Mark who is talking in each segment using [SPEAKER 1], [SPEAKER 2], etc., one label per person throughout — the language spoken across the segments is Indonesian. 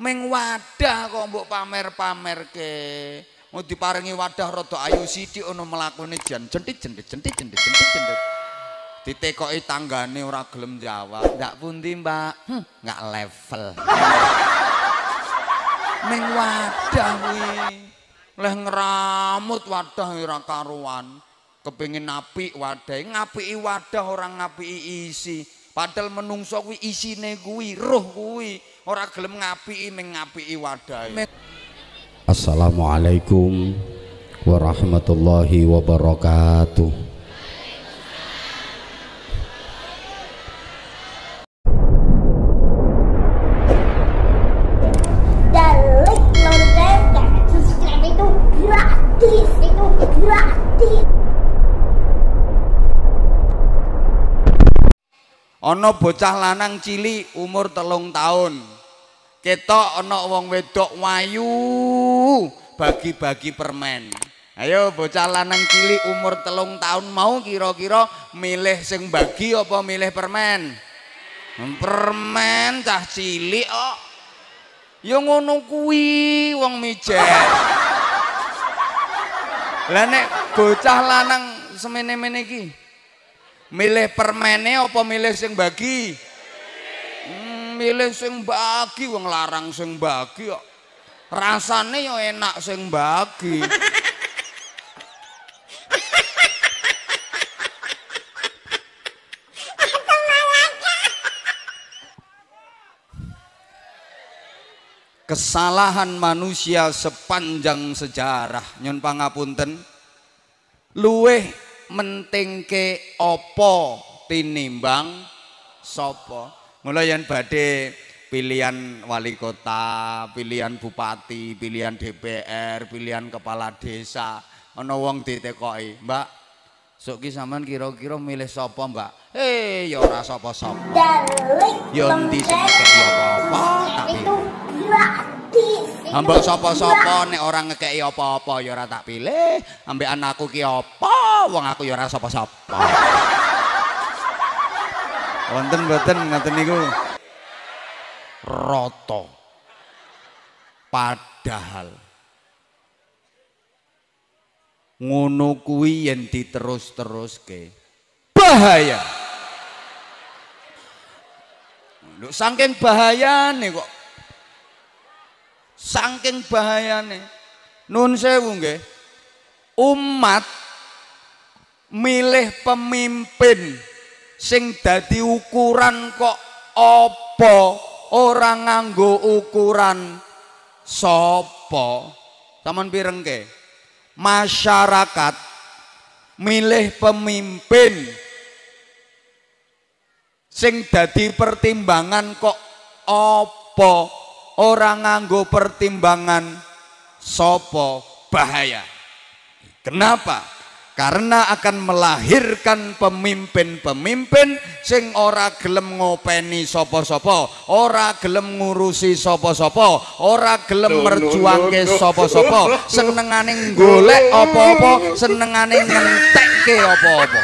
[SPEAKER 1] Meng wadah kok mbok pamer-pamer ke Mau diparingi wadah rada ayu sidi ono melakoni jan jentik jentik jentik jentik jentik jentik Ditekoi tanggane ora gelem jawab Ndak pun mbak hm, Nggak level Meng wadah wi Leh ngeramut wadah ora karuan Kepingin napi wadah Ngapi wadah orang ngapi isi Padahal menungso kuwi isine kuwi roh kuwi ora gelem ngapiki ning ngapiki wadahe Assalamualaikum warahmatullahi wabarakatuh ana bocah lanang cili umur telung tahun ketok ana wong wedok wayu bagi-bagi permen ayo bocah lanang cili umur telung tahun mau kira-kira milih sing bagi apa milih permen permen cah cili oh, ya ngono kuwi wong mijet lah bocah lanang semene-mene iki Milih permennya apa milih sing bagi? Hmm, milih sing bagi wong larang sing bagi kok. Rasane yo enak sing bagi. kesalahan manusia sepanjang sejarah nyun pangapunten luweh mentingke apa tinimbang sapa mula yen badhe pilihan wali kota, pilihan bupati, pilihan DPR, pilihan kepala desa, ana wong ditekoki, Mbak. suki ki sampean kira-kira milih sapa, Mbak? Eh, ya ora sapa-sapa.
[SPEAKER 2] Yo ndi sing
[SPEAKER 1] apa-apa.
[SPEAKER 2] Itu gila.
[SPEAKER 1] Ambek sapa-sapa nek orang ngekeki apa-apa ya ora tak pilih. Ambek anakku ki apa? Wong aku ya ora sapa-sapa. Wonten mboten ngoten niku. Rata. Padahal ngono kuwi yen diterus-teruske bahaya. Lho saking bahayane kok saking bahayane nun sewu nggih umat milih pemimpin sing dadi ukuran kok apa orang nganggo ukuran sapa sampean pirengke masyarakat milih pemimpin sing dadi pertimbangan kok apa ora nganggo pertimbangan sopo bahaya kenapa karena akan melahirkan pemimpin-pemimpin sing ora gelem ngopeni sapa-sapa, ora gelem ngurusi sapa-sapa, ora gelem merjuangke sapa-sapa, senengane golek apa-apa, senengane ngentekke apa-apa.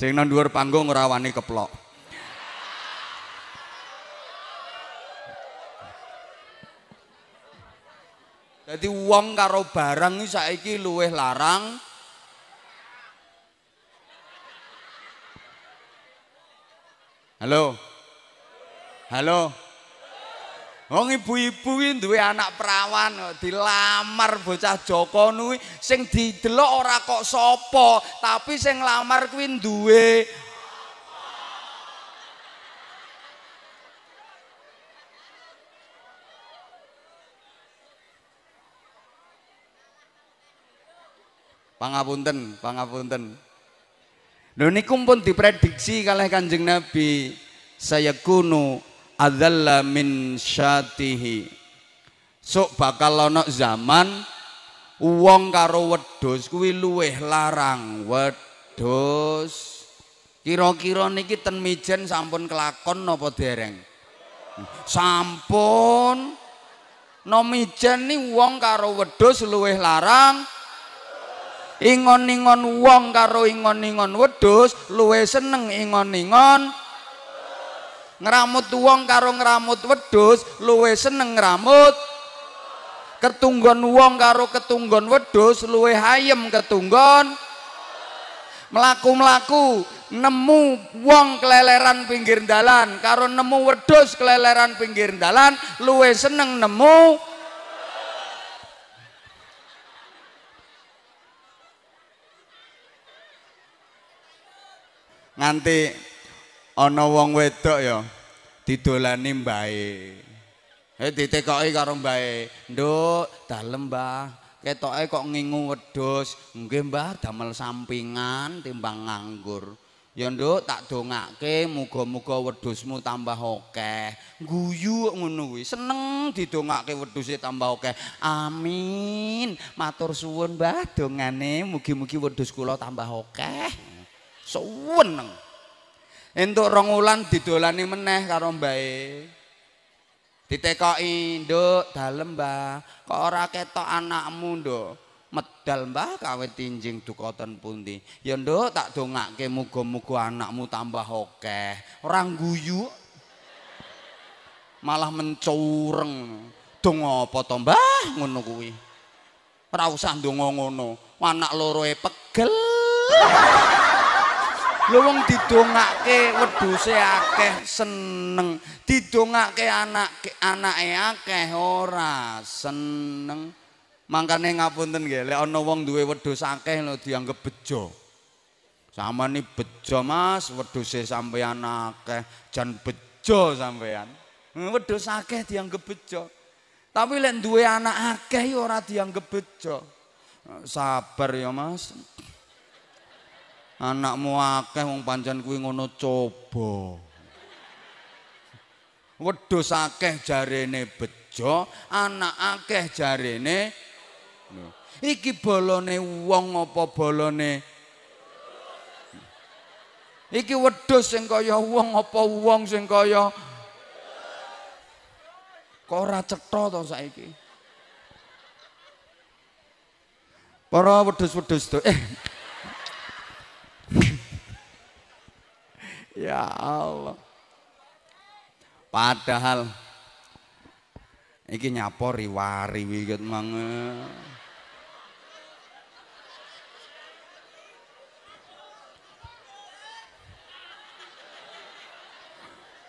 [SPEAKER 1] sing nang dhuwur panggung ora wani keplok. Dadi wong karo barang iki saiki luweh larang. Halo. Halo. Halo. Wong oh, ibu-ibu duit duwe anak perawan oh, dilamar bocah Joko kuwi sing didelok ora kok sapa, tapi sing lamar kuwi duwe Pangapunten, pangapunten. Lho niku pun diprediksi kalih Kanjeng Nabi, saya kuno adalla min syatihi sok bakal ana zaman wong karo wedhus kuwi luweh larang wedhus kira-kira niki ten mijen sampun kelakon napa dereng sampun no mijen ni wong karo wedhus luweh larang ingon-ingon wong karo ingon-ingon wedhus luweh seneng ingon-ingon Ngeramut wong karo ngeramut wedhus luwe seneng ngeramut. Ketunggon wong karo ketunggon wedhus luwe hayem ketunggon. Melaku-melaku nemu wong keleleran pinggir dalan karo nemu wedhus keleleran pinggir dalan luwe seneng nemu nganti ana wong wedok ya didolani mbae eh ditekoki karo mbae nduk dalem mbah ketoke kok ngingu wedhus nggih mbah damel sampingan timbang nganggur ya nduk tak dongake muga-muga wedhusmu tambah akeh guyu ngono kuwi seneng didongake wedhuse tambah akeh amin matur suwun mbah dongane mugi-mugi wedhus kula tambah akeh suweneng so, Entuk rong wulan meneh karo mbae. Ditekoki, "Nduk, dalem, Mbah. Kok ora ketok anakmu, Nduk? Medal, Mbah, kawit tinjing duka ten pundi? Ya, Nduk, tak dongake muga-muga anakmu tambah akeh. Ora guyu. Malah mencureng. Dong apa to, Mbah, ngono kuwi. Ora usah ndonga ngono. Anak loro e pegel. lho wong didongake weduse akeh seneng didongake anake anake akeh ora seneng mangkane ngapunten nggih lek ana wong duwe wedhus akeh lho dianggep bejo samane bejo mas weduse sampeyan akeh jan bejo sampean. Hmm, wedhus akeh dianggep bejo tapi lek duwe anak akeh ora dianggep bejo sabar ya mas anakmu akeh wong pancen kuwi ngono coba wedhus akeh jarene bejo anak akeh jarene iki bolone wong apa bolone iki wedhus sing kaya wong apa wong sing kaya kok ora cetha to saiki para wedhus-wedhus eh Ya Allah. Padahal iki nyapori wari wiget mangen.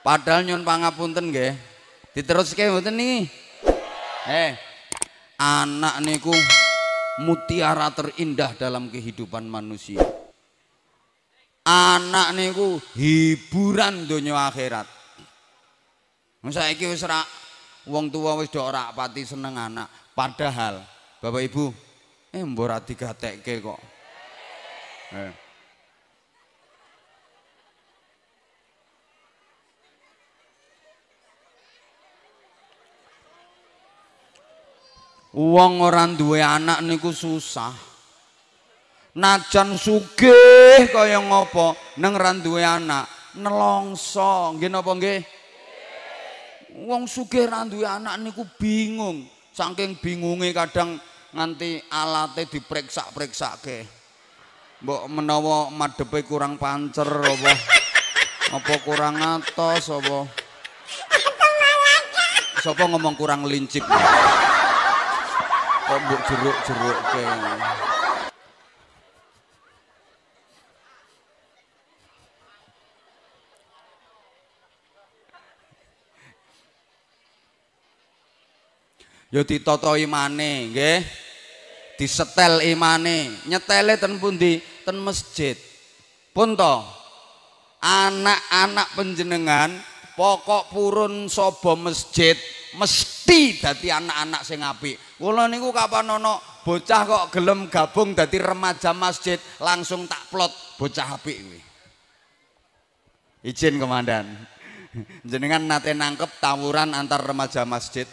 [SPEAKER 1] Padahal nyun pangapunten nggih. Diteruske mboten niki. Eh, anak niku mutiara terindah dalam kehidupan manusia anak niku hiburan dunia akhirat. Saiki wis ora wong tua wis dok ora pati seneng anak. Padahal Bapak Ibu eh mbok ora digatekke kok. Eh. Wong ora duwe anak niku susah. Najan sugih kaya ngapa neng ra duwe anak, nelongso. Nggih napa nggih? Wong sugih ra duwe anak niku bingung. Saking bingunge kadang nganti alate diperiksa-periksake. Mbok menawa madhepe kurang pancer apa apa kurang atos apa? Sopo ngomong kurang lincip? Kok mbok jeruk-jerukke. Okay. Ya ditata imane, nggih. Disetel imane. Nyetele ten pundi? Ten masjid. Pun to. Anak-anak penjenengan pokok purun sobo masjid mesti dadi anak-anak sing apik. Kula niku kapan ana bocah kok gelem gabung dadi remaja masjid langsung tak plot bocah apik kuwi. Izin komandan. Jenengan nate nangkep tawuran antar remaja masjid.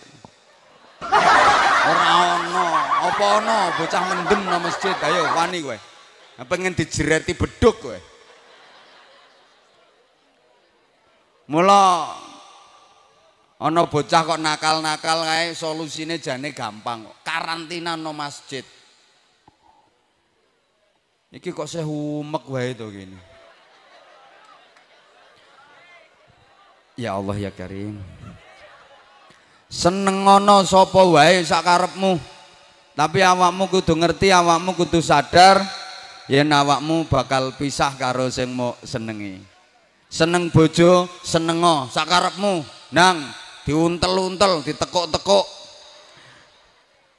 [SPEAKER 1] Ora ana, apa ana bocah mendem nang masjid. Ayo wani kowe. Pengen dijereti beduk kowe. Mula ana bocah kok nakal-nakal kae solusine jane gampang kok. Karantina nang masjid. Iki kok saya umek wae to gini. Ya Allah ya Karim. senengono sapa wae sak tapi awakmu kudu ngerti awakmu kudu sadar yen awakmu bakal pisah karo sing mau senengi seneng bojo senengo sak nang diuntel-untel ditekuk-tekuk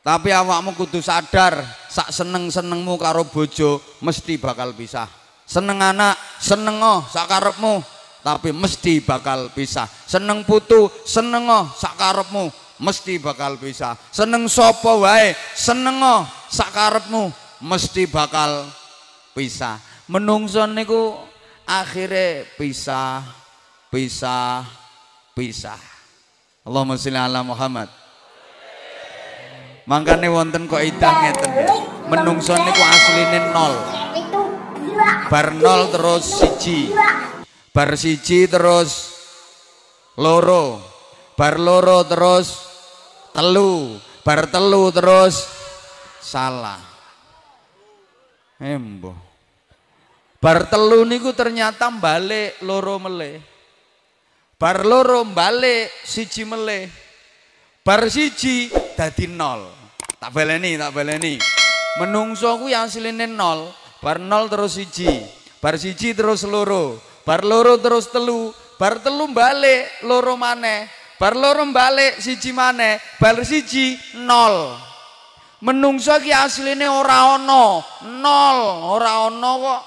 [SPEAKER 1] tapi awakmu kudu sadar sak seneng-senengmu karo bojo mesti bakal pisah seneng anak senengo sak karepmu tapi mesti bakal pisah seneng putu seneng oh sakarepmu mesti bakal pisah seneng sopo wae seneng oh sakarepmu mesti bakal pisah menungson niku akhirnya pisah pisah pisah Allahumma sholli ala Muhammad Mangkane wonten kok idah ngeten. Ya. Menungso niku asline nol. Bar nol terus siji bar siji terus loro bar loro terus telu bar telu terus salah embo bar telu niku ternyata balik loro mele, bar loro balik siji mele, bar siji dadi nol tak beleni tak beleni menungso aku yang siline nol bar nol terus siji bar siji terus seluruh bar loro terus telu bar telu balik loro maneh bar loro balik siji maneh bar siji nol menungso ki asline ora ana nol ora ana kok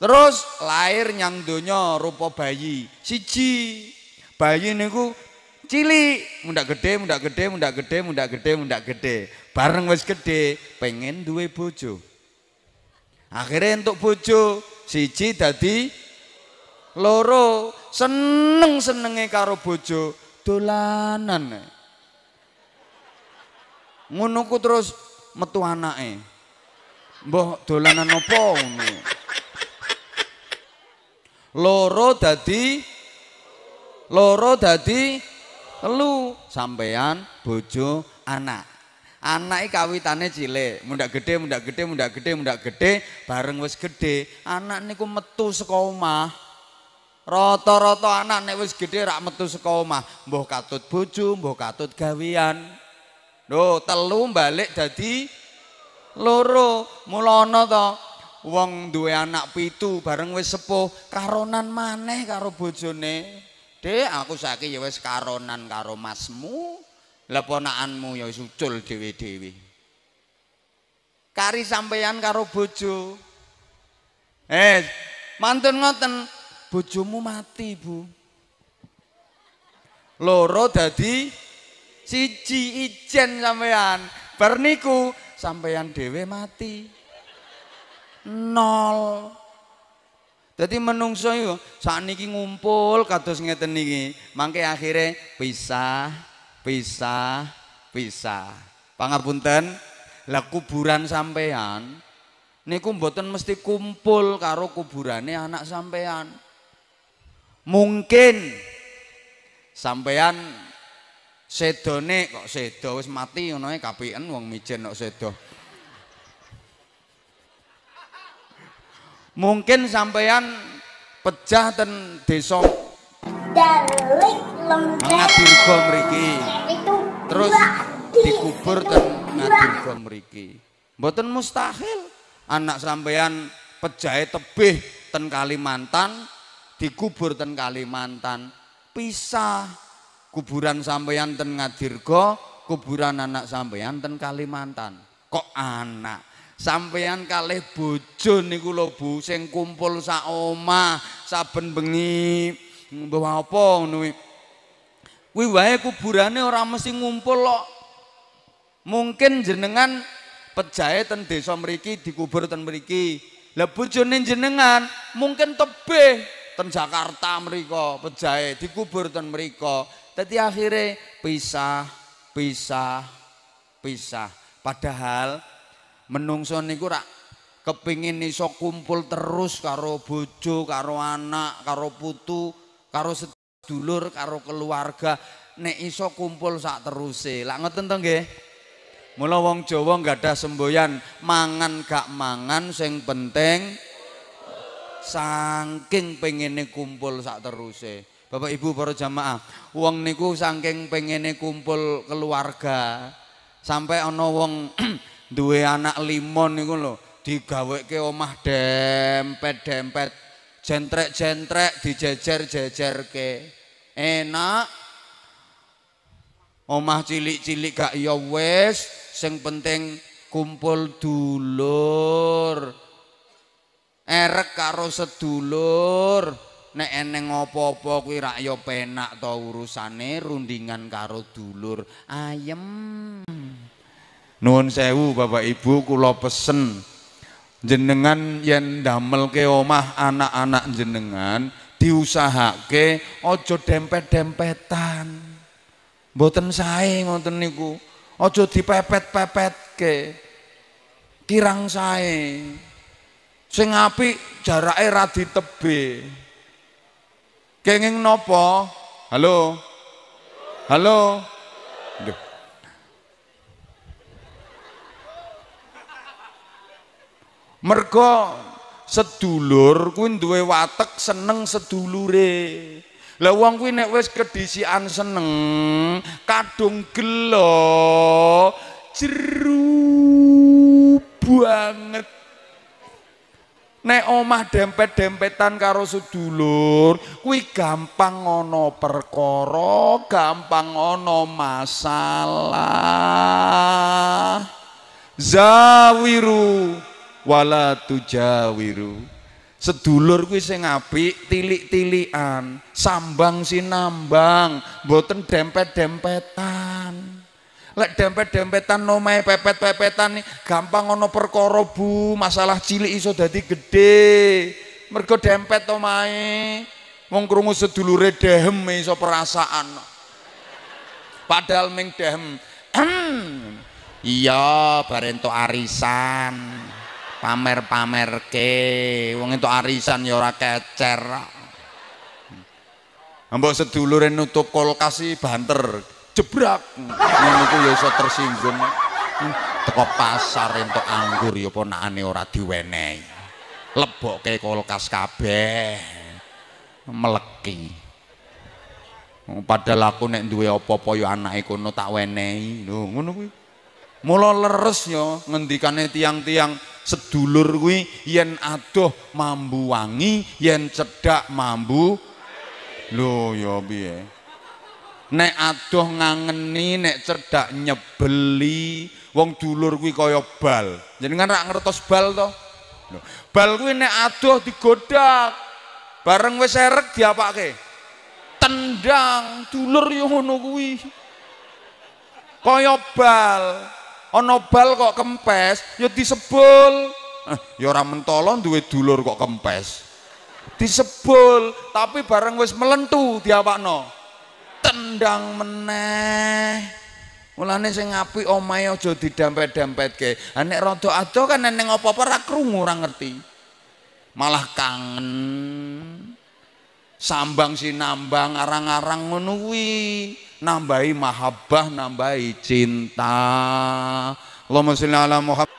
[SPEAKER 1] terus lahir nyang donya rupa bayi siji bayi niku cilik mundak gede mundak gede mundak gede mundak gede mundak gede bareng wis gede pengen duwe bojo akhirnya untuk bojo siji dadi loro seneng senenge karo bojo dolanan ngono terus metu anake mbok dolanan apa ngono loro dadi loro dadi telu sampean bojo anak anak ini kawitannya cilik muda gede muda gede muda gede muda gede bareng wes gede anak ini ku metu sekolah Roto-roto anak nek wis gedhe rak metu saka omah, mbuh katut bojo, mbah katut gawian. Lho, telu balik dadi loro. Mula ana to wong duwe anak pitu bareng wis sepuh, karonan maneh karo bojone. Dek, aku saiki ya wis karonan karo masmu. Lah ponakanmu ya wis ucul dhewe-dhewe. Kari sampean karo bojo. Eh, mantun ngoten, bojomu mati bu loro dadi siji ijen sampeyan berniku sampeyan dewe mati nol jadi menungso yo saat niki ngumpul kados ngeten niki mangke akhirnya pisah pisah pisah pangapunten lah kuburan sampeyan niku mboten mesti kumpul karo kuburane anak sampeyan mungkin sampean sedone kok Seda wis mati ngono ae kapiken wong mijen kok Seda. mungkin sampean Pejah ten desa Ngadirga mriki terus dikubur ten Ngadirga mriki mboten mustahil anak sampean pejahe tebih ten Kalimantan dikubur ten Kalimantan, pisah kuburan sampeyan ten Ngadirgo, kuburan anak sampeyan ten Kalimantan. Kok anak? Sampeyan kalih bojo niku lho Bu sing kumpul sak omah saben bengi mbah apa ngono Kuwi wae kuburane ora mesti ngumpul kok. Mungkin jenengan pejahe ten desa mriki dikubur ten mriki. Lah bojone jenengan mungkin tebih ten Jakarta mereka pejai dikubur ten mereka tapi akhirnya pisah pisah pisah padahal menungso niku rak kepingin iso kumpul terus karo bojo karo anak karo putu karo sedulur karo keluarga nek iso kumpul sak teruse lak ngoten to nggih mula wong Jawa nggak ada semboyan mangan gak mangan sing penting saking pengene kumpul sak teruse. Bapak Ibu para jamaah, wong niku saking pengene kumpul keluarga. Sampai ana wong duwe anak limon niku lho, digaweke omah dempet-dempet, jentrek-jentrek dijejer-jejerke. Enak. Omah cilik-cilik gak ya wis, sing penting kumpul dulur. erek karo sedulur nek eneng apa-apa kuwi rak ya penak to urusane rundingan karo dulur ayem nuwun sewu Bapak Ibu kula pesen jenengan yen ndamelke omah anak-anak jenengan diusahake aja dempet-dempetan mboten sae ngoten niku aja dipepet-pepetke kirang sae sing api jarake ra
[SPEAKER 3] ditebe kenging nopo halo halo Duh.
[SPEAKER 1] mergo sedulur kuwi duwe watek seneng sedulure lah wong kuwi nek wis kedisian seneng kadung gelo jeru banget Nek omah dempet-dempetan karo sedulur, kuwi gampang ana perkara, gampang ana masalah. Zawiru wala tujawiru. Sedulur kuwi sing apik tilik-tilikan, sambang sinambang, mboten dempet-dempetan. dempet dempetan lek dempet-dempetan nomae pepet-pepetan gampang ana perkara Bu, masalah cilik iso dadi gedhe. Mergo dempet to mae. krungu sedulure dehem iso perasaan. Padahal ming dehem. iya, barento arisan. Pamer-pamerke, wong entuk arisan ya ora kecer. Mbok sedulure nutup kulkas banter. jebrak. Niku ya iso tersinggung. Teko pasar entuk anggur ya apa nakane ora diwenehi. Lebokke kulkas kabeh. Meleki. Oh, padahal aku nek duwe apa-apa ya anake kono tak wenehi. Lho ngono kuwi. Mula leres ya ngendikane tiang-tiang sedulur kuwi yen adoh mambu wangi, yen cedak mambu. Lho ya piye? nek adoh ngangeni nek cedak nyebeli wong dulur kuwi kaya bal jenengan rak ngertos bal to bal kuwi nek adoh digodak bareng wis erek diapake tendang dulur yo ngono kuwi kaya bal ana bal kok
[SPEAKER 3] kempes ya disebul eh, ya ora mentolo duwe dulur kok kempes
[SPEAKER 1] disebul tapi bareng wis melentu diapakno tendang meneh mulane sing apik omahe aja didampet-dampetke ha nek rada ado kan neng apa-apa ra krungu ora ngerti malah kangen sambang si nambang, arang-arang ngono kuwi nambahi mahabbah nambahi cinta Allahumma sholli ala Muhammad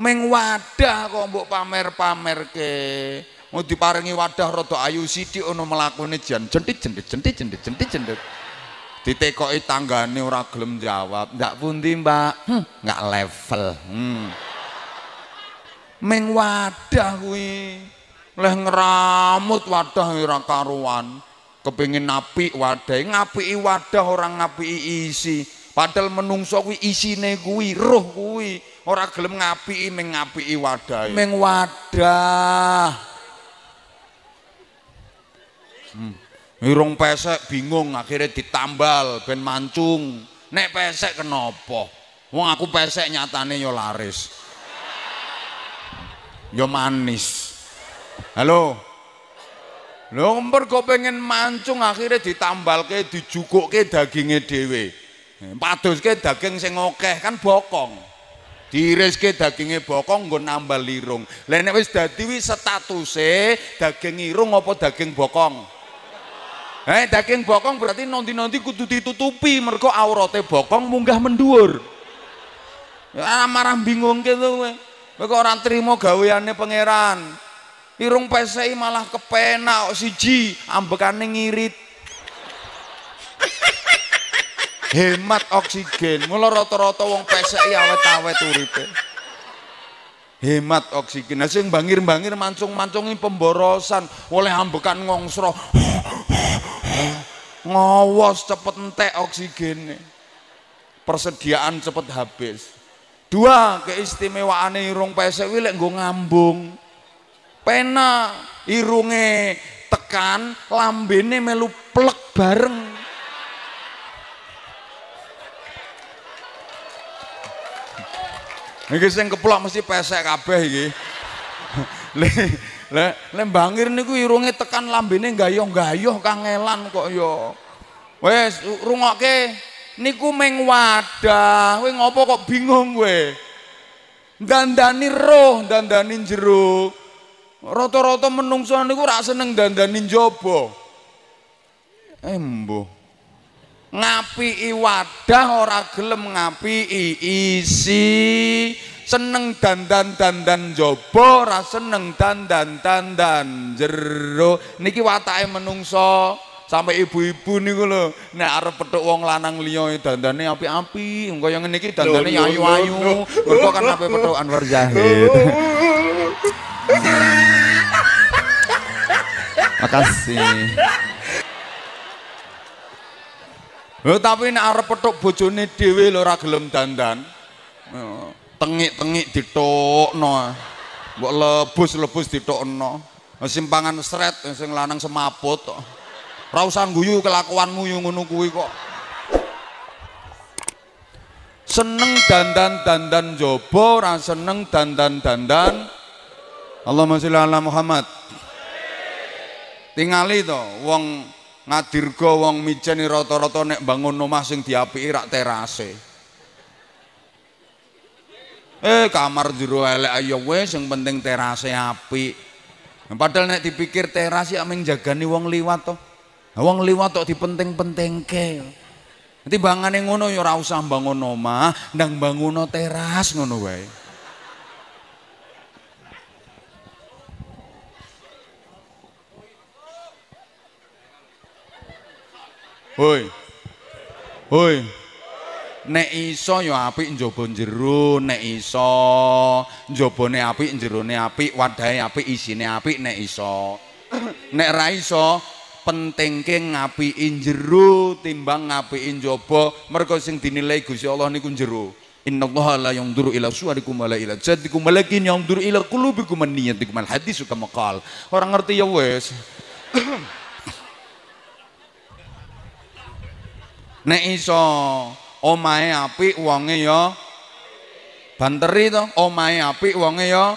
[SPEAKER 1] meng wadah kok mbok pamer-pamerke Mau diparingi wadah rada ayu sidi ono melakune jan cantik cantik cantik cantik cantik cantik. Ditekoki tanggane ora gelem jawab. Ndak pundi, Mbak? Hm, enggak level. Hmm. meng wadah kuwi leh ngeramut wadah ora karuan. kepingin apik wadah, ngapiki wadah orang ngapiki isi. Padahal menungso kuwi isine kuwi, roh kuwi. Ora gelem ngapi meng ngapiki wadah. E. meng wadah. Mirung hmm. pesek bingung akhirnya ditambal ben mancung. Nek pesek kenapa? Wong aku pesek nyatane yo laris. Yo manis. Halo.
[SPEAKER 3] Lho ngempur kok pengen mancung akhirnya ditambalke dijukuke daginge dhewe. Paduske daging sing akeh kan bokong. Diriske daginge bokong nggo nambal irung. Lah nek wis dadi wis statuse daging irung apa daging bokong? Eh daging bokong berarti nanti-nanti kudu
[SPEAKER 1] ditutupi mergo aurate bokong munggah mendhuwur. Ya ah, marah bingung gitu kowe. Mergo ora trimo gaweane pangeran. Irung pesei malah kepenak kok siji ambekane ngirit. Hemat oksigen. Mula rata-rata wong pesei awet-awet uripe
[SPEAKER 3] hemat oksigen. Nah, sing bangir-bangir mancung-mancungi pemborosan, oleh ambekan ngongsro. Ngawas cepet entek oksigennya. Persediaan cepet habis. Dua,
[SPEAKER 1] keistimewaan irung pesek kuwi lek nggo ngambung. Pena irunge tekan, lambene melu plek bareng. Iki sing keplok mesti pesek kabeh iki. Lah, le mbangir niku irunge tekan lambene gayoh-gayoh kangelan kok ya. Wes rungokke niku ming wadah. Kowe ngopo kok bingung kowe? Dandani roh, dandani jero. Rata-rata menungsa niku ora seneng dandani jaba.
[SPEAKER 3] Embuh. Eh,
[SPEAKER 1] ngapi i wadah ora gelem ngapi i isi seneng dandan dandan jobo ora seneng dandan dandan jero niki watake menungso sampe ibu-ibu niku lho nek arep petuk wong lanang liya e dandane api-api engko yang ngene iki dandane ayu-ayu engko kan ape petuk Anwar Zahid makasih
[SPEAKER 3] Lho tapi nek arep petuk bojone dhewe lho ora gelem dandan. Ya, tengik-tengik
[SPEAKER 1] ditokno. Mbok lebus-lebus ditokno. Ya, simpangan sret ya, sing lanang semaput kok. Ora usah guyu kelakuanmu yo ngono kuwi kok. Seneng dandan-dandan jaba ora seneng dandan-dandan Allahumma sholli ala Muhammad. Tingali to wong ngadirga wong mijeni rata-rata nek bangun omah sing diapiki rak terase. Eh kamar jero elek ayo wis sing penting terase apik. Padahal nek dipikir teras ya mung jagani wong liwat to. Wong liwat tok dipenting-pentingke. Nanti bangane ngono ya ora usah bangun omah, ndang bangun teras ngono wae. Hoi, hoi, Nek iso ya apik njaba jero, nek iso njabane apik, jerone apik, wadahe apik, isine apik nek iso. nek ra iso pentingke ngapiki jero timbang ngapiki njaba, mergo sing dinilai Gusti Allah niku jero. Innallaha la yanzuru ila suwarikum wala ila jadikum walakin yanzuru ila qulubikum an niyatikum al hadis kama qal. Orang ngerti ya wis. nek iso omah omahe apik wonge ya banteri to omahe apik wonge ya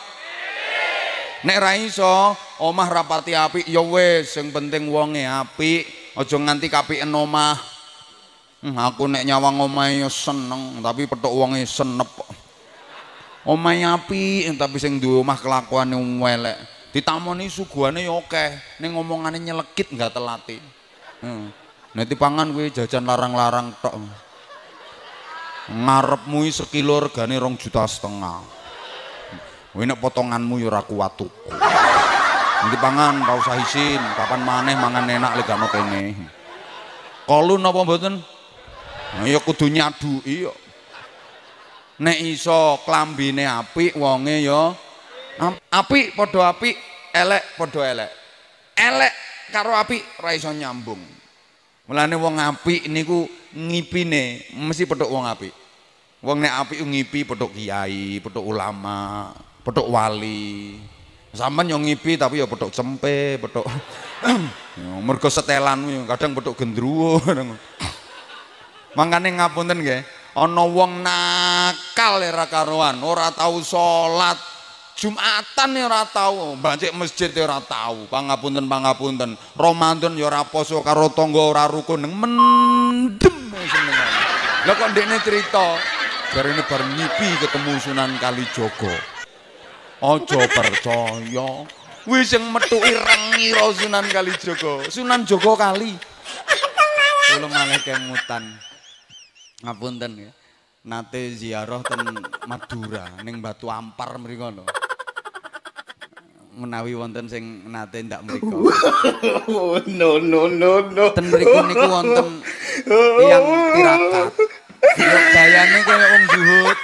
[SPEAKER 1] nek ra iso omah rapati apik ya wis sing penting wonge apik aja nganti kapiken omah hmm, aku nek nyawang omahe ya seneng tapi petuk wonge senep omahe apik tapi sing duwe omah kelakuane elek ditamoni suguhane ya akeh ning omongane nyelekit gak telati hmm. Nanti pangan gue jajan larang-larang tok. Ngarepmu sekilo regane rong juta setengah. Mau nak potonganmu yura ora Nanti pangan tau usah isin, kapan maneh mangan enak lagi gak kene. Kalu napa mboten? Ayo nah, ya kudu du, iyo. Nek iso klambine apik, wonge yo. Ya. Api, padha api, elek padha elek. Elek karo api, raison nyambung. Mulane wong apik niku ngipine mesti petuk wong apik. Wong nek apik ngipi petuk kiai, petuk ulama, petuk wali. Sampeyan yo ngipi tapi yo petuk cempe, petuk mergo setelan kadang petuk gendruwo kadang. Mangkane ngapunten nggih, ana wong nakal ora karuan, ora tau salat, Jumatan ya ora tahu, bancik masjid ya ora tahu,
[SPEAKER 3] Pangapunten pangapunten.
[SPEAKER 1] Ramadan ya ora poso karo tangga rukun neng mendem
[SPEAKER 3] senengan. Lah kok ndekne cerita jarene bar ngipi ketemu Sunan Kalijogo. ojo percaya.
[SPEAKER 1] Wis sing metu rengira Sunan Kalijogo. Sunan Jogo Kali. Kula malah kemutan. Ngapunten ya. Nate ziarah ten Madura ning Batu Ampar mriko no. menawi wonten sing nate ndak mriku. Oh, no no no no. Ten mriku niku wonten tiyang tirakat. Dayane kaya wong Zuhud.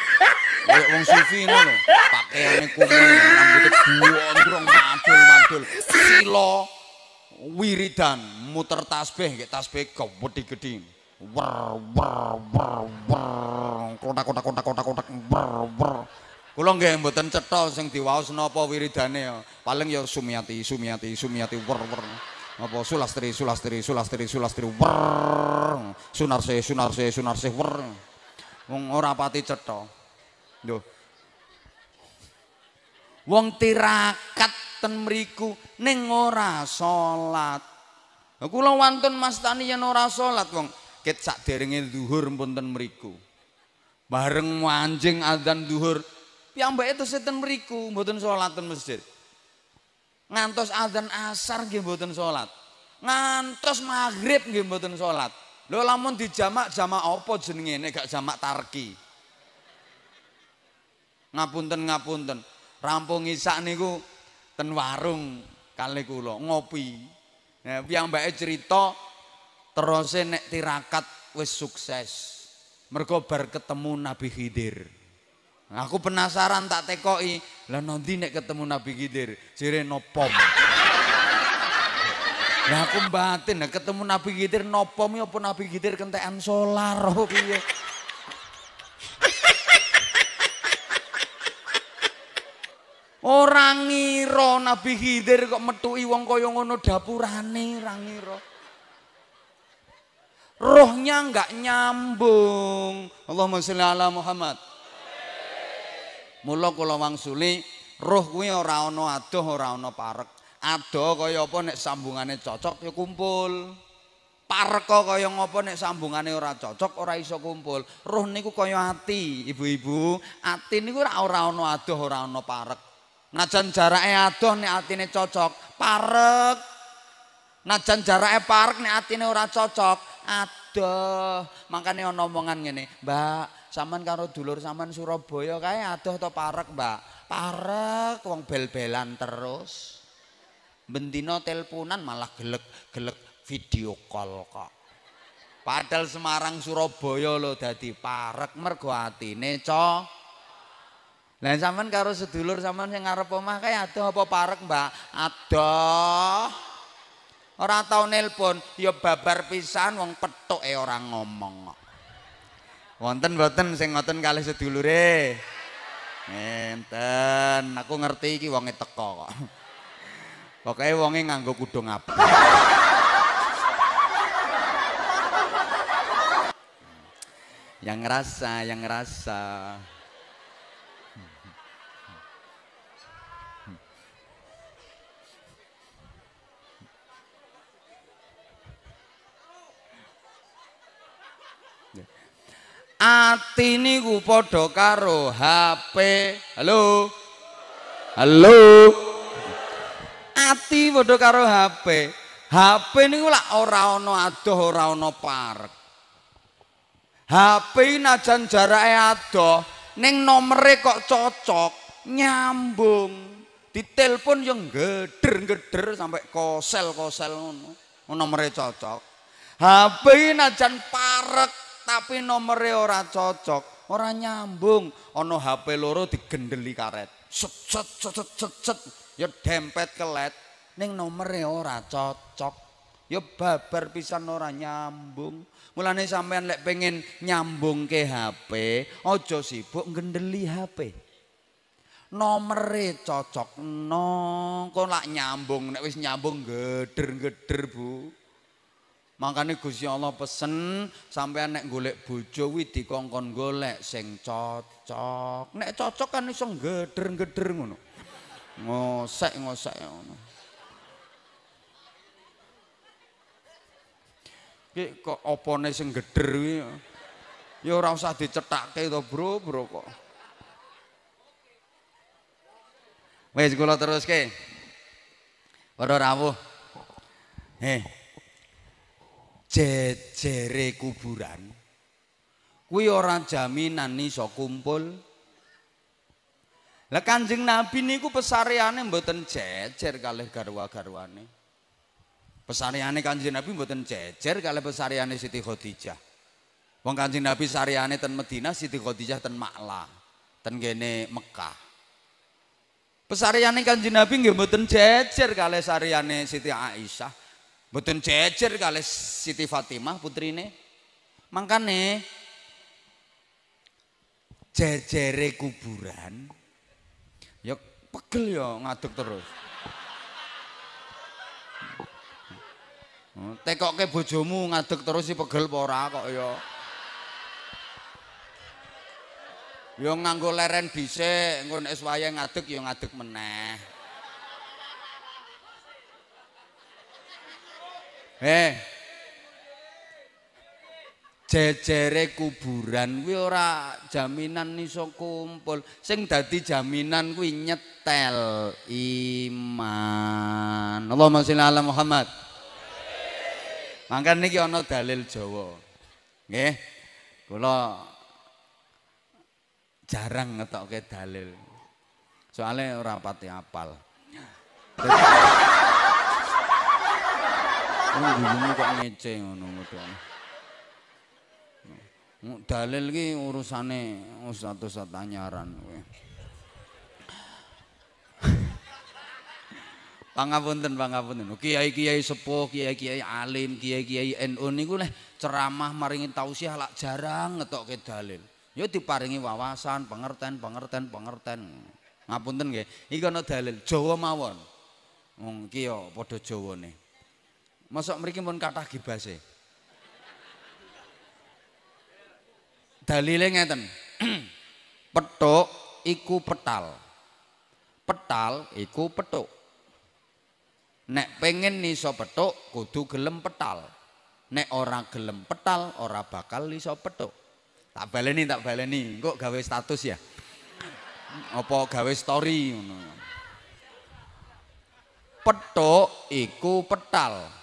[SPEAKER 1] Kaya wong Sufi ngono. Pakaiane kuwi rambut dhuwur, rong mantul-mantul. Sila wiridan muter tasbih nggih tasbih gedhi-gedhi. Wer wer wer wer kotak-kotak kotak-kotak Kota, kota, kota, kota, kota, kota, kota, kota. Kula nggih mboten cetha sing diwaos napa wiridane ya. Paling ya Sumiyati, Sumiyati, Sumiyati wer-wer. Apa Sulastri, Sulastri, Sulastri, Sulastri wer. Sunarse, Sunarse, Sunarse wer. Wong ora pati cetha. Lho. Wong tirakat ten mriku ning ora salat. wanton mas mastani yen ora salat wong ket sak derenge zuhur ten mriku. Bareng anjing azan zuhur Piyambake itu setan meriku, mboten sholat dan masjid. Ngantos azan asar nggih mboten sholat Ngantos maghrib nggih mboten sholat Lho lamun dijamak jamak apa jenenge nek gak jamak tarki. Ngapunten ngapunten. Rampung isak niku ten warung kali kula ngopi. Ya piyambake cerita terus nek tirakat wis sukses. Mergo bar ketemu Nabi Khidir. Aku penasaran tak tekoi. Lah nanti nek ketemu Nabi Khidir, jere nopom. Lah aku batin nek ketemu Nabi Khidir nopom ya apa Nabi Khidir kentean solar oh piye. ngira Nabi Khidir kok metu wong kaya ngono dapurane orang ngira. Rohnya enggak nyambung. Allahumma sholli ala Muhammad. Mula kula wangsuli roh kuwi ora ana adoh ora ana parek. Adoh kaya apa nek sambungane cocok ya kumpul. Parek, kaya ngapa nek sambungane ora cocok ora iso kumpul. Roh niku kaya ati, ibu-ibu. Ati niku ora ora ana adoh ora ana parek. Najan jarake adoh nek atine cocok, parek. Najan jarake parek nek atine ora cocok, adoh. Makane ana omongan ngene, Mbak, Saman karo dulur saman Surabaya kae adoh to parek, Mbak. Parek wong bel-belan terus. Bendino teleponan malah gelek-gelek video call kok. Padahal Semarang Surabaya loh dadi parek mergo atine cok. Lah sampean karo sedulur saman yang ngarep omah kae adoh apa parek, Mbak? Adoh. Ora tau nelpon, ya babar pisan wong petuke orang ngomong kok. Wonten boten, sing ngoten kalih sedulure. enten. aku ngerti iki wonge teko kok. Pokoke wonge nganggo kudung apa? yang ngerasa, yang ngerasa. Ati niku padha karo HP. Halo. Halo. Ati padha karo HP. HP niku lak ora ana adoh, ora ana parek. HP najan jarake adoh, ning nomere kok cocok, nyambung. Ditelepon yo geder-geder sampe kosel-kosel ngono. Nomere cocok. HP najan parek tapi nomornya ora cocok, ora nyambung. Ono HP loro digendeli karet. Set set set set set. set. Ya dempet kelet ning nomornya ora cocok. Ya babar pisan ora nyambung. Mulane sampean lek pengen nyambung ke HP, ojo sibuk gendeli HP. Nomere cocok no, kok lak nyambung, nek wis nyambung geder-geder bu. Makane Gusti Allah pesen sampean nek golek bojo kuwi dikongkon golek sing cocok. Nek cocok kan iso ngeder-ngeder ngono. Ngosek ngosek ngono. Ki kok opone sing ngeder kuwi ya ora usah dicethake to, Bro, Bro kok. Wes kula teruske. Para rawuh. Heh. jejere kuburan kuwi ora jaminan sok kumpul lah Kanjeng Nabi niku pesareane mboten jejer kalih garwa-garwane pesareane Kanjeng Nabi mboten jejer kalih pesareane Siti Khadijah wong Kanjeng Nabi sareane ten Medina, Siti Khadijah ten Makla ten kene Mekah pesareane Kanjeng Nabi nggih mboten jejer kalih sareane Siti Aisyah betul jejer kali Siti Fatimah putri putrine. Mangkane jejere kuburan ya pegel ya ngaduk terus. Hmm, Tekoke bojomu ngaduk terus si pegel apa ora kok ya. yo ya nganggo leren bisik, engko nek ngaduk ngaduk ya ngaduk meneh. Heh. Jejere kuburan kuwi ora jaminan iso kumpul. Sing dadi jaminan kuwi nyetel iman. Allahumma shalli ala Muhammad. Mangkane iki ana dalil Jawa. Nggih. Kula jarang ngetokke dalil. Soale ora pati apal. Nggumu kok ngece ngono modone. Dalil ki urusane ustaz-ustaz tanyaran kowe. Pangapunten, pangapunten. Oh, kiai-kiai sepuh, kiai-kiai alim, kiai-kiai NU niku leh ceramah maringi tausiah lak jarang ngetokke dalil. Yo ya diparingi wawasan, pengertian, pengertian, pengertian. Ngapunten nggih. Iki ana dalil Jawa mawon. Wong iki ya padha jawane. Masuk mriki pun kata gibase. Dalile ngeten. petuk iku petal. Petal iku petuk. Nek pengen iso petuk kudu gelem petal. Nek ora gelem petal ora bakal iso petuk. Tak baleni tak baleni, kok gawe status ya. Apa gawe story ngono. Petuk iku petal.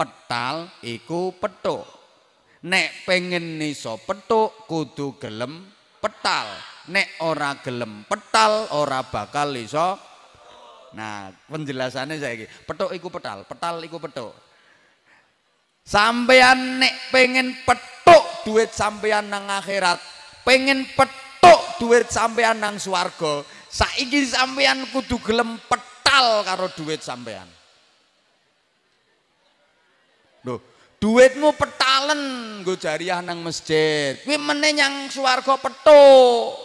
[SPEAKER 1] petal iku petuk nek pengen niso petuk kudu gelem petal nek ora gelem petal ora bakal iso nah penjelasannya saya ini petuk iku petal petal iku petuk sampean nek pengen petuk duit sampean nang akhirat pengen petuk duit sampean nang swarga saiki sampean kudu gelem petal karo duit sampean Lho, duitmu petalen nggo jariah nang masjid. Kuwi meneh nyang swarga petuk.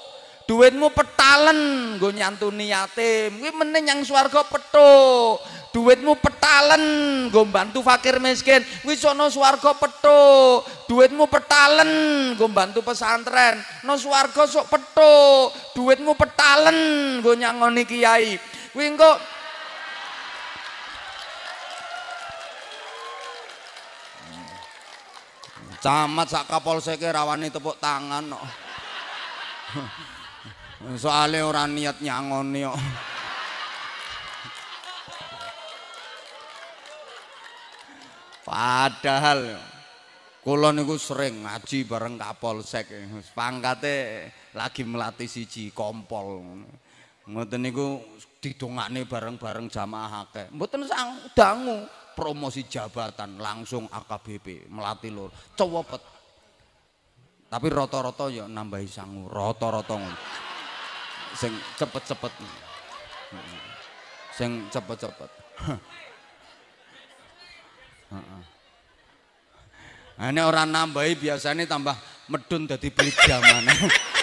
[SPEAKER 1] Duitmu petalen nggo nyantuni yatim. Kuwi meneh nyang swarga petuk. Duitmu petalen nggo bantu fakir miskin. Kuwi sono swarga petuk. Duitmu petalen nggo bantu pesantren. No swarga sok petuk. Duitmu petalen nggo nyangoni kiai. Kuwi engko camat sak kapolsek rawani tepuk tangan no. soale ora niat nyangoni kok padahal kula niku sering ngaji bareng kapolsek pangkate lagi melatih siji kompol ngoten niku didongakne bareng-bareng jamaah akeh mboten sang dangu promosi jabatan langsung AKBP melati lur cowopet tapi roto-roto ya nambahi sangu roto-roto sing cepet-cepet sing cepet-cepet nah, ini orang nambahi biasanya tambah medun jadi beli jaman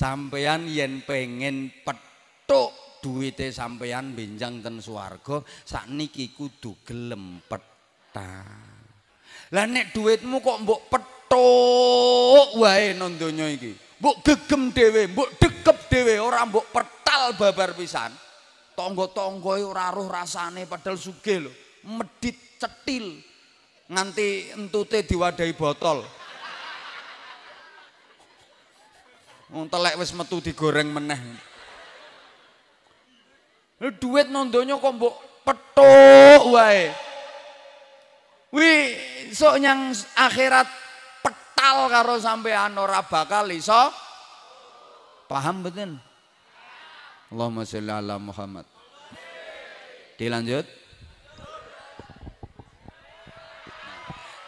[SPEAKER 1] sampeyan yen pengen petuk duwite sampeyan benjang ten swarga sakniki kudu gelem petak lah nek duitmu kok mbok petuk wae nang donya iki mbok gegem dhewe mbok dekep dhewe ora mbok petal babar pisan tangga-tanggae ora roh rasane padahal sugih lho medit cetil nganti entute diwadahi botol telek wis metu digoreng meneh. Duit nondonya kok mbok petuk wae. Wi, sok nyang akhirat petal karo sampean ora bakal iso. Paham betul? Allahumma sholli ala Muhammad. Dilanjut.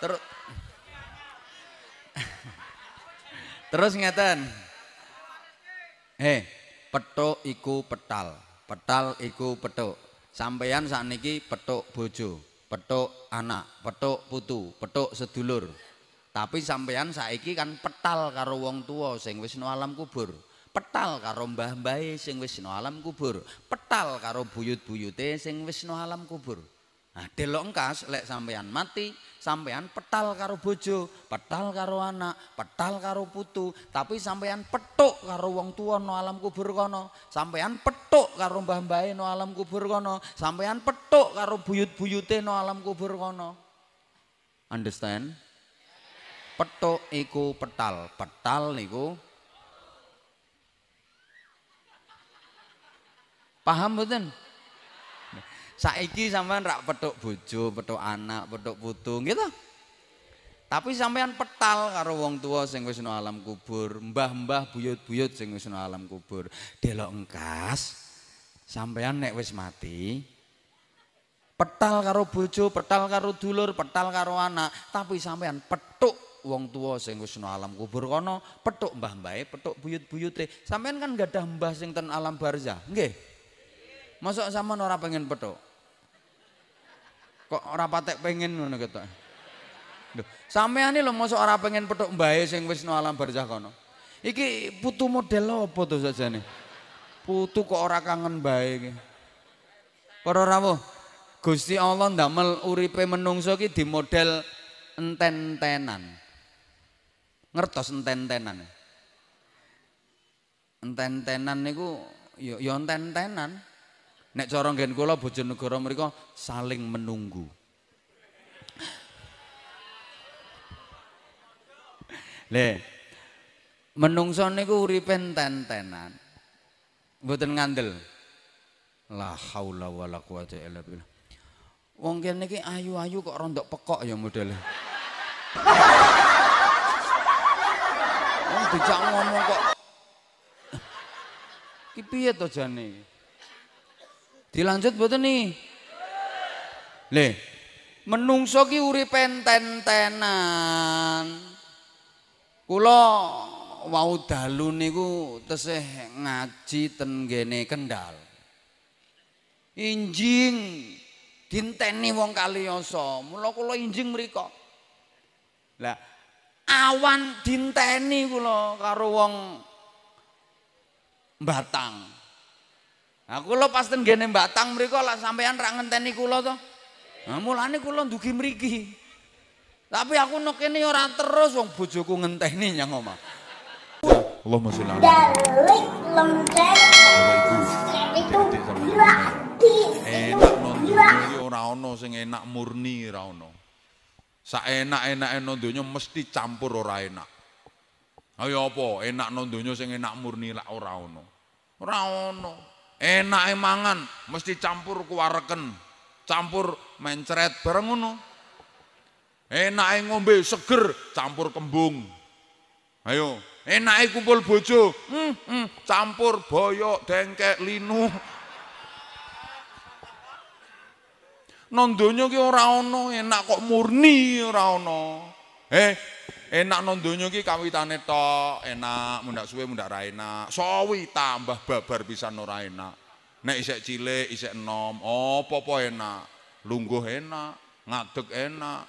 [SPEAKER 1] Terus Terus ngeten. Heh, petuk iku petal, petal iku petuk. Sampeyan saniki petuk bojo, petuk anak, petuk putu, petuk sedulur. Tapi sampeyan saiki kan petal karo wong tua sing wis no alam kubur. Petal karo mbah-mbahe sing wis no alam kubur. Petal karo buyut-buyute sing wis no alam kubur. Nah, delok engkas lek sampean mati, sampean petal karo bojo, petal karo anak, petal karo putu, tapi sampean petuk karo wong tua no alam kubur kono, sampean petuk karo mbah-mbahe no alam kubur kono, sampean petuk karo buyut-buyute no alam kubur kono. Understand? Petuk iku petal, petal niku Paham mboten? Saiki sampean rak petuk bojo, petuk anak, petuk putu, gitu. Tapi sampean petal karo wong tua sing wis alam kubur, mbah-mbah buyut-buyut sing wis alam kubur. Delok engkas. Sampean nek wis mati, petal karo bojo, petal karo dulur, petal karo anak, tapi sampean petuk wong tua sing wis alam kubur kono, petuk mbah mbah, petuk buyut-buyute. Sampean kan gak ada mbah sing ten alam barzah, nggih? Masuk sama orang pengen petuk? Kok ora patek pengen ngono ketok. Lho, sampean iki lho mosok ora pengen petuk mbae sing wis no alam barzah kono. Iki putu model apa to sajane? Putu kok ora kangen mbae iki. Para rawuh, Gusti Allah ndamel uripe menungso iki di model enten-tenan. Ngertos enten-tenan. Enten-tenan niku ya ya enten-tenan. Nek corong ngen kula Bojonegoro mriku saling menunggu. Le. Menungso niku uripen tenten-tenan. Mboten ngandel. La haula wala quwata illa billah. Wong kene iki ayu-ayu kok rondok pekok ya modele. Wong dijak ngomong kok. Ki piye to jane? Dilanjut betul nih. Le, menungso ki uri penten tenan. Kulo wau dalu niku teseh ngaji ten gene kendal. Injing dinteni wong kaliyoso. Mula kula injing mriku. Lah awan dinteni kula karo wong batang. Aku lo pas tenggene mbak tang mereka lah sampean rak ngenteni kulo to. Nah, mulane kulo ndugi mriki. Tapi aku nek kene ora terus wong bojoku ngenteni nyang omah. Allahumma shalli
[SPEAKER 2] ala
[SPEAKER 3] Enak nonton ora ono sing enak murni ora ono. Sak enak-enake nontonnya mesti campur ora enak. Ayo apa enak nontonnya sing enak murni lak ora ono. Ora ono. enak mangan mesti campur kuwareken campur mencret bareng ngono enak ngombe seger campur kembung ayo enak kumpul bojo hmm, hmm, campur boyok dengkek linu nondonyo ki ora ana enak kok murni ora ana eh enak nang iki kawitane tok, enak mundak suwe mundak ra enak. Sowi tambah babar pisan ora enak. Nek isek cilik, isek enom, opo-opo enak. Lungguh enak, ngadeg enak,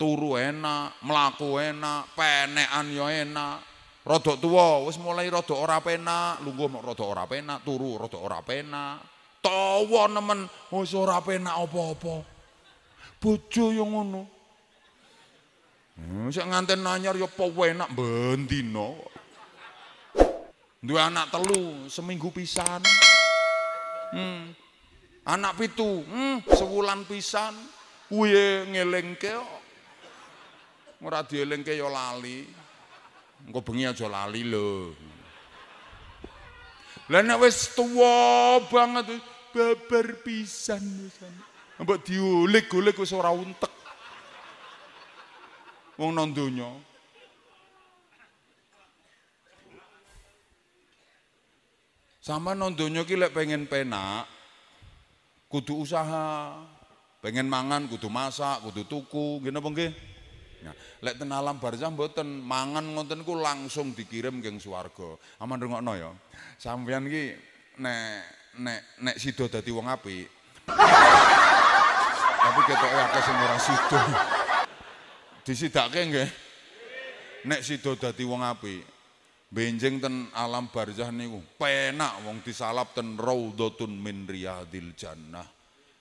[SPEAKER 3] turu enak, mlaku enak, penekan yo enak. Rada tuwa wis mulai rada ora penak, lungguh mok rada ora penak, turu rada ora penak. Tawa nemen wis ora penak opo apa Bojo yo ngono. Hmm, sik nganten nanyar ya apa enak bendina. Duwe anak telu seminggu pisan. Hmm. Anak pitu, hmm, sewulan pisan. Uye ngelingke kok. Ora dielingke ya lali. Engko bengi aja lali lho. Lah nek wis tuwa banget babar pisan wis. Mbok diulik-ulik wis ora untek. wong non Sama non donya ki pengen penak kudu usaha. Pengen mangan kudu masak, kudu tuku, gini apa nggih? Nah, lek ten alam barzah mboten mangan ngoten ku langsung dikirim geng swarga. Aman rungokno ya. Sampeyan ki nek nek nek sida dadi wong apik. Tapi ketoke akeh sing ora sida. Disidake nggih. Nek sida dadi wong api, benjeng ten alam barzah niku penak wong disalap ten raudhatun min riyadil jannah.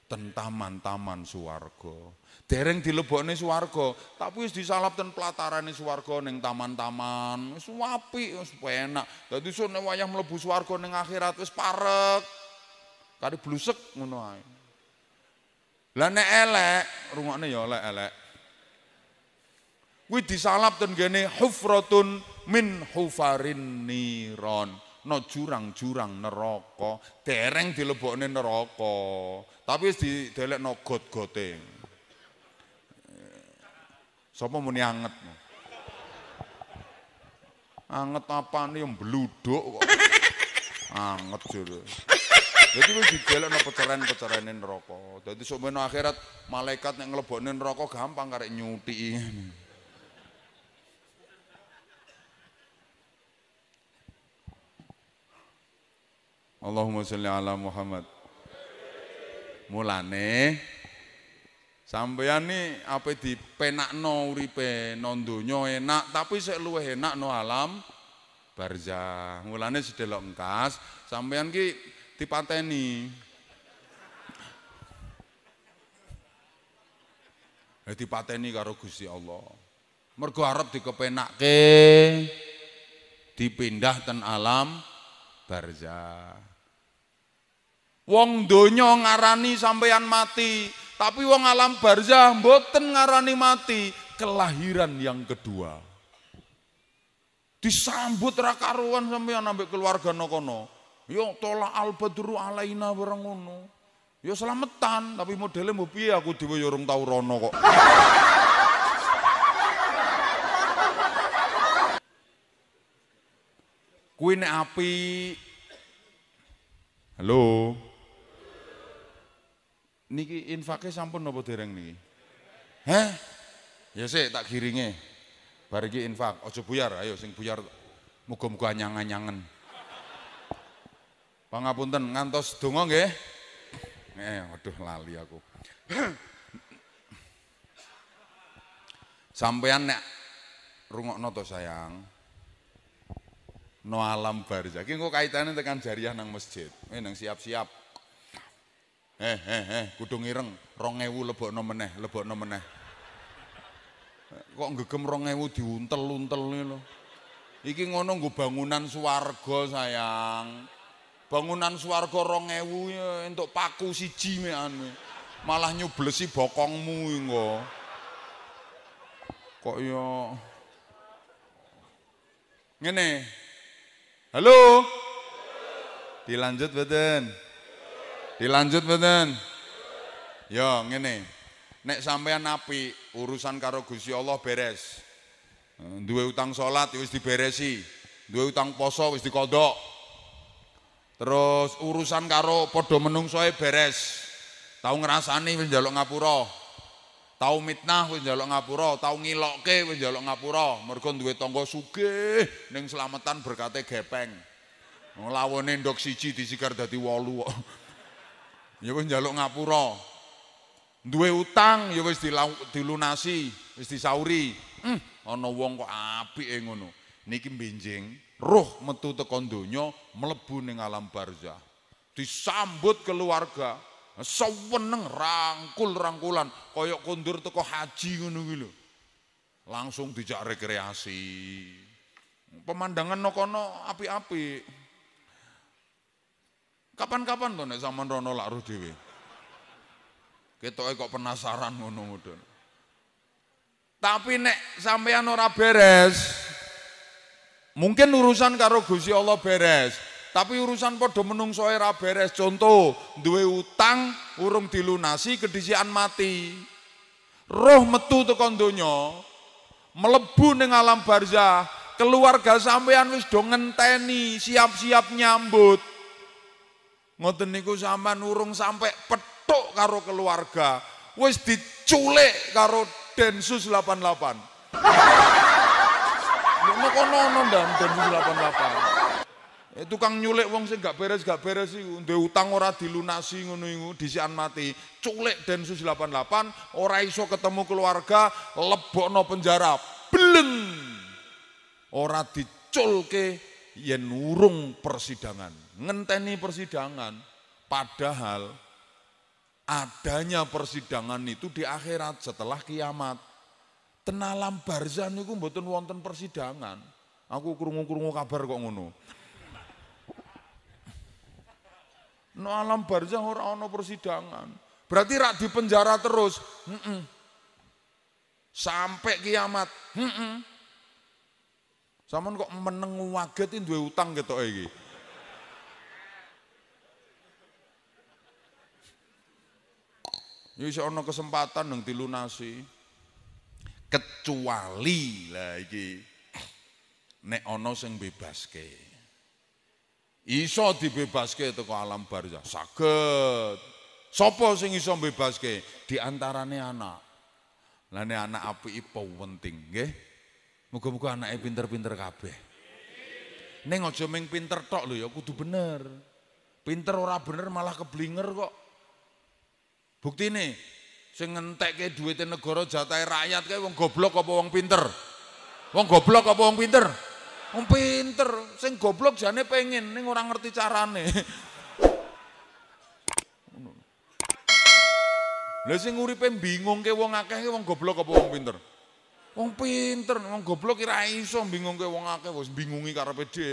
[SPEAKER 3] Ten taman-taman suwarga. Dereng dilebokne suwarga, tapi wis disalap ten platarane suwarga ning taman-taman. Wis apik, wis penak. Dadi sune wayah mlebu suwarga ning akhirat wis parek. Kari blusek ngono ae. Lah nek elek, rungokne ya elek-elek. Kuwi disalap ten gene hufratun min hufarin niron. No jurang-jurang neraka, dereng dilebokne neraka, tapi wis didelekno got-gote. Sapa muni anget? apa nih yang bluduk kok. Anget jare. Jadi wis didelokno peceren-pecerene neraka. jadi sok akhirat malaikat yang nglebokne neraka gampang karek nyuti. Allahumma salli ala Muhammad. Mulane sampeyan apa di dipenakno uripe nang donya enak tapi sik enak no alam barja Mulane sedelok engkas sampeyan ki dipateni. Eh dipateni karo Gusti Allah. Mergo arep ke dipindah ten alam barja. Wong donya ngarani sampeyan mati, tapi wong alam barzah mboten ngarani mati, kelahiran yang kedua. Disambut rakaruan sampeyan ambek keluarga nokono. Yo tolak al badru alaina bareng ngono. Yo selametan, tapi modelnya mau piye aku dhewe yo urung tau rono kok. Kuwi nek api Halo niki infake sampun nopo dereng niki? Heh? Ya sih tak giringe. bariki infak, ojo buyar, ayo sing buyar muga-muga anyang nyangan Pangapunten ngantos dongo nggih. Eh, waduh lali aku. Sampean nek rungokno to sayang. No alam barzakh. Ki engko kaitane tekan jariah nang masjid. Eh nang siap-siap. Eh eh eh kudu ireng 2000 lebo meneh, lebokno meneh. Kok ngegem rongewu diuntel nih loh. Iki ngono gue bangunan suargo sayang. Bangunan suargo rongewu ya entuk paku siji anu. Malah nyublesi bokongmu engko. Kok ya Ngene. Halo. Dilanjut beten. Dilanjut mboten? Yo ini Nek sampean napi urusan karo Gusti Allah beres. Eh, dua utang salat ya wis diberesi, dua utang poso wis dikodok. Terus urusan karo padha menungsoe beres. tahu ngerasa wis njaluk ngapura. tahu mitnah wis njaluk tahu tau ngilokke wis njaluk ngapura. dua tonggo tangga neng selamatan berkata gepeng. Nglawone ndok siji disikar dadi wolu kok. ya wis njaluk ngapura. Duwe utang ya wis dilunasi, wis disauri. Hmm, ana wong kok apike ngono. Niki benjing roh metu teko donya mlebu ning alam barzah. Disambut keluarga, seweneng rangkul-rangkulan kaya kondur teko haji ngono kuwi lho. Langsung dijak rekreasi. Pemandangan nokono api-api. -no, Kapan-kapan tuh nek zaman rono lak roh dhewe. Ketoke kok penasaran ngono mudun. Tapi nek sampean ora beres, mungkin urusan karo Gusti Allah beres, tapi urusan padha menungsoe ora beres. Contoh, duwe utang urung dilunasi kedisian mati. Roh metu tuh donya, melebu ning alam barzah, keluarga sampean wis do ngenteni siap-siap nyambut Ngoten niku sampean urung sampe petuk karo keluarga, wis diculik karo Densus 88. Nek ono kono Densus 88. Eh, tukang nyulik wong sing gak beres gak beres sih duwe utang ora dilunasi ngono iku disian mati culik Densus 88 ora iso ketemu keluarga lebokno penjara bleng ora diculke yen urung persidangan ngenteni persidangan, padahal adanya persidangan itu di akhirat setelah kiamat. Tenalam barzan itu mboten wonten persidangan. Aku kurungu-kurungu kabar kok ngono. No alam barzah ora no persidangan. Berarti rak di penjara terus. Mm -mm. Sampai kiamat. Mm -mm. Saman kok meneng waget duwe utang ketok iki. Ya iso kesempatan nang dilunasi. Kecuali lah iki nek ana sing bebaske. Iso dibebaske teko alam barzah. Ya, saged. Sopo sing iso bebaske? Di antarane anak. Lah nek anak ipo penting nggih. Muga-muga anake pinter-pinter kabeh. Ning aja ming pinter tok lho ya kudu bener. Pinter ora bener malah keblinger kok. Bukti ini, sing ngentek ke duitnya e negara jatah e rakyat kayak wong goblok apa wong pinter? Wong goblok apa wong pinter? Wong pinter, sing goblok jane pengen, ini orang ngerti carane. Lha sing uripe bingung ke wong akeh ke wong goblok apa wong pinter? Wong pinter, wong goblok kira iso bingung ke wong akeh wis bingungi karepe dhewe.